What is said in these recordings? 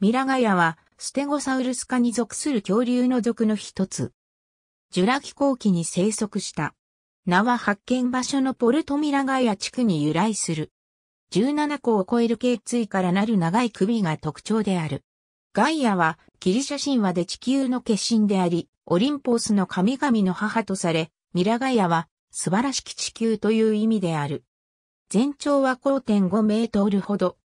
ミラガヤは、ステゴサウルス科に属する恐竜の属の一つ。ジュラ紀後期に生息した。名は発見場所のポルトミラガヤ地区に由来する。17個を超える頸椎からなる長い首が特徴である。ガイアはギリシャ神話で地球の化身であり、オリンポスの神々の母とされ、ミラガヤは素晴らしき地球という意味である。全長は5.5メートルほど。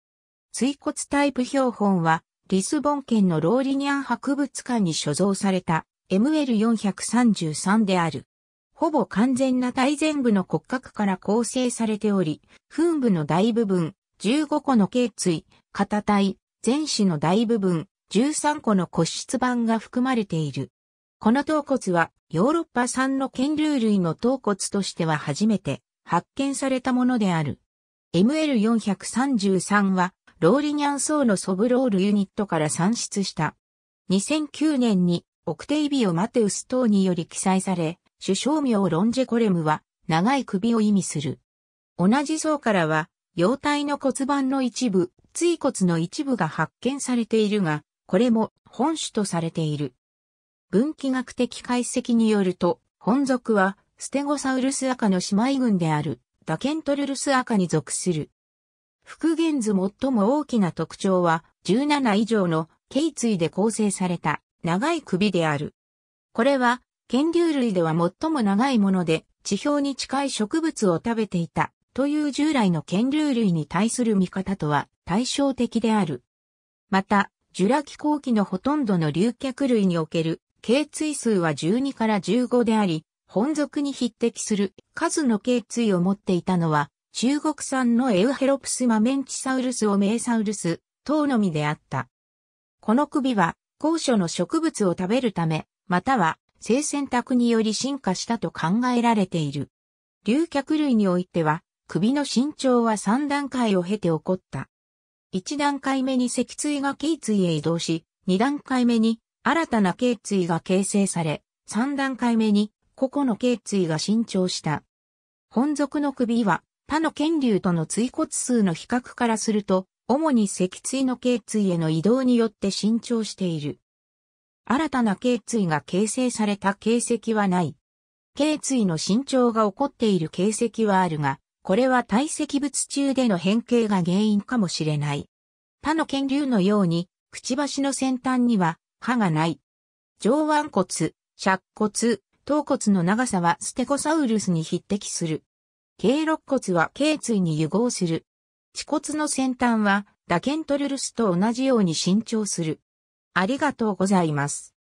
椎骨タイプ標本はリスボン県のローリニャン博物館に所蔵された ML433 である。ほぼ完全な大前部の骨格から構成されており、墳部の大部分、15個の頸椎、肩体、前肢の大部分、13個の骨質板が含まれている。この頭骨はヨーロッパ産の剣竜類の頭骨としては初めて発見されたものである。ML433 はローリニャン層のソブロールユニットから算出した。2009年にオクテイビオ・マテウス等により記載され、首相名ロンジェコレムは長い首を意味する。同じ層からは、腰体の骨盤の一部、椎骨の一部が発見されているが、これも本種とされている。分岐学的解析によると、本属はステゴサウルス赤の姉妹群であるダケントルルス赤に属する。復元図最も大きな特徴は17以上の頸椎で構成された長い首である。これは、剣竜類では最も長いもので、地表に近い植物を食べていたという従来の剣竜類に対する見方とは対照的である。また、ジュラ紀後期のほとんどの竜脚類における頸椎数は12から15であり、本属に匹敵する数の頸椎を持っていたのは中国産のエウヘロプスマメンチサウルスをメイサウルス、等のみであった。この首は、高所の植物を食べるため、または、性選択により進化したと考えられている。竜脚類においては、首の身長は3段階を経て起こった。1段階目に脊椎が頸椎へ移動し、2段階目に新たな頸椎が形成され、3段階目に個々の頸椎が伸長した。本属の首は他の剣竜との椎骨数の比較からすると、主に脊椎の頸椎への移動によって伸長している。新たな頸椎が形成された形跡はない。頸椎の伸長が起こっている形跡はあるが、これは堆積物中での変形が原因かもしれない。他の剣竜のように、くちばしの先端には歯がない。上腕骨、尺骨、頭骨の長さはステゴサウルスに匹敵する。頸肋骨は頸椎に融合する。恥骨の先端は、ケントルルスと同じように伸長する。ありがとうございます。